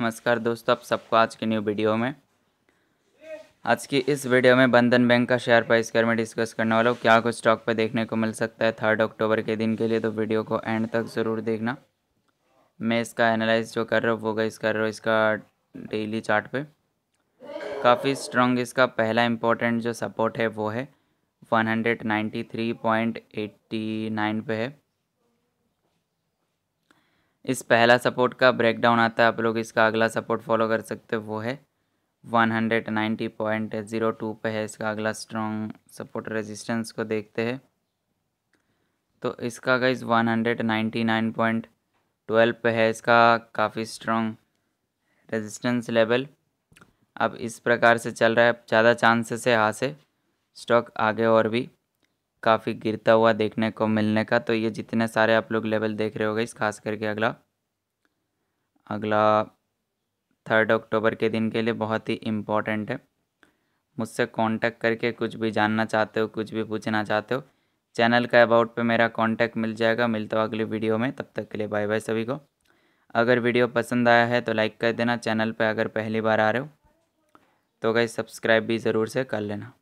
नमस्कार दोस्तों आप सबको आज की न्यू वीडियो में आज की इस वीडियो में बंधन बैंक का शेयर प्राइस कर मैं डिस्कस करने वाला हूँ क्या कुछ स्टॉक पर देखने को मिल सकता है थर्ड अक्टूबर के दिन के लिए तो वीडियो को एंड तक ज़रूर देखना मैं इसका एनालाइज जो कर रहा हूँ वो गाइस कर रहा हूँ इसका डेली चार्ट पे काफ़ी स्ट्रॉन्ग इसका पहला इम्पोर्टेंट जो सपोर्ट है वो है नाइन पे है इस पहला सपोर्ट का ब्रेकडाउन आता है आप लोग इसका अगला सपोर्ट फॉलो कर सकते हो वो है one hundred ninety point zero two पर है इसका अगला स्ट्रॉन्ग सपोर्ट रेजिस्टेंस को देखते हैं तो इसका गाइज ट्वेल्व पर है इसका काफ़ी स्ट्रॉन्ग रेजिस्टेंस लेवल अब इस प्रकार से चल रहा है ज़्यादा चांसेस है यहाँ से हाँ स्टॉक आगे और भी काफ़ी गिरता हुआ देखने को मिलने का तो ये जितने सारे आप लोग लेवल देख रहे हो गए इस खास करके अगला अगला थर्ड अक्टूबर के दिन के लिए बहुत ही इम्पॉर्टेंट है मुझसे कांटेक्ट करके कुछ भी जानना चाहते हो कुछ भी पूछना चाहते हो चैनल का अबाउट पे मेरा कांटेक्ट मिल जाएगा मिलता तो हूँ अगली वीडियो में तब तक के लिए बाय बाय सभी को अगर वीडियो पसंद आया है तो लाइक कर देना चैनल पे अगर पहली बार आ रहे हो तो गई सब्सक्राइब भी ज़रूर से कर लेना